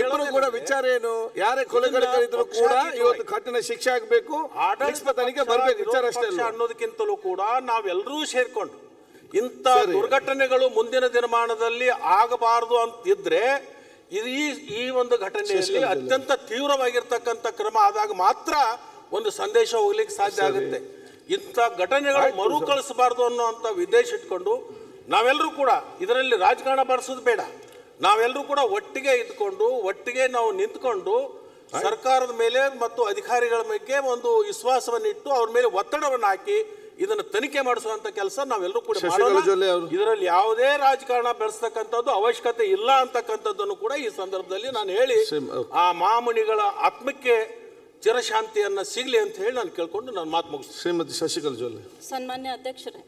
ಇಬ್ಬರು ಕೂಡ ವಿಚಾರ ಏನು ಯಾರೇ ಕೊಲೆಗಳಿದ್ರು ಕೂಡ ಇವತ್ತು ಕಠಿಣ ಶಿಕ್ಷೆ ಆಗಬೇಕು ಆಡಳಿತ ತನಿಖೆ ಬರಬೇಕು ವಿಚಾರ ಅಷ್ಟೇ ಅನ್ನೋದಕ್ಕಿಂತಲೂ ಕೂಡ ನಾವೆಲ್ಲರೂ ಸೇರ್ಕೊಂಡು ಇಂಥ ದುರ್ಘಟನೆಗಳು ಮುಂದಿನ ದಿನಮಾನದಲ್ಲಿ ಆಗಬಾರದು ಅಂತ ಇದ್ರೆ ಈ ಈ ಒಂದು ಘಟನೆಯಲ್ಲಿ ಅತ್ಯಂತ ತೀವ್ರವಾಗಿರ್ತಕ್ಕಂಥ ಕ್ರಮ ಆದಾಗ ಮಾತ್ರ ಒಂದು ಸಂದೇಶ ಹೋಗ್ಲಿಕ್ಕೆ ಸಾಧ್ಯ ಆಗುತ್ತೆ ಇಂಥ ಘಟನೆಗಳು ಮರುಕಳಿಸಬಾರ್ದು ಅನ್ನೋ ವಿದೇಶ ಇಟ್ಕೊಂಡು ನಾವೆಲ್ಲರೂ ಕೂಡ ಇದರಲ್ಲಿ ರಾಜಕಾರಣ ಬಾರಿಸೋದು ಬೇಡ ನಾವೆಲ್ಲರೂ ಕೂಡ ಒಟ್ಟಿಗೆ ಇದ್ಕೊಂಡು ಒಟ್ಟಿಗೆ ನಾವು ನಿಂತ್ಕೊಂಡು ಸರ್ಕಾರದ ಮೇಲೆ ಮತ್ತು ಅಧಿಕಾರಿಗಳ ಬಗ್ಗೆ ಒಂದು ವಿಶ್ವಾಸವನ್ನಿಟ್ಟು ಅವ್ರ ಮೇಲೆ ಒತ್ತಡವನ್ನು ಹಾಕಿ ಇದನ್ನು ತನಿಖೆ ಮಾಡಿಸುವಂತ ಕೆಲಸ ನಾವೆಲ್ಲರೂ ಕೂಡ ಇದರಲ್ಲಿ ಯಾವುದೇ ರಾಜಕಾರಣ ಬೆಳೆಸ್ತಕ್ಕಂಥದ್ದು ಅವಶ್ಯಕತೆ ಇಲ್ಲ ಅಂತಕ್ಕಂಥದ್ದನ್ನು ಕೂಡ ಈ ಸಂದರ್ಭದಲ್ಲಿ ನಾನು ಹೇಳಿ ಆ ಮಾಮುನಿಗಳ ಆತ್ಮಕ್ಕೆ ಚಿರಶಾಂತಿಯನ್ನ ಸಿಗ್ಲಿ ಅಂತ ಹೇಳಿ ನಾನು ಕೇಳ್ಕೊಂಡು ನಾನು ಮಾತು ಮುಗಿಸ್ ಶ್ರೀಮತಿ ಶಶಿಕಲಾ ಜೊಲ್ಲೆ ಸನ್ಮಾನ್ಯ ಅಧ್ಯಕ್ಷರೇ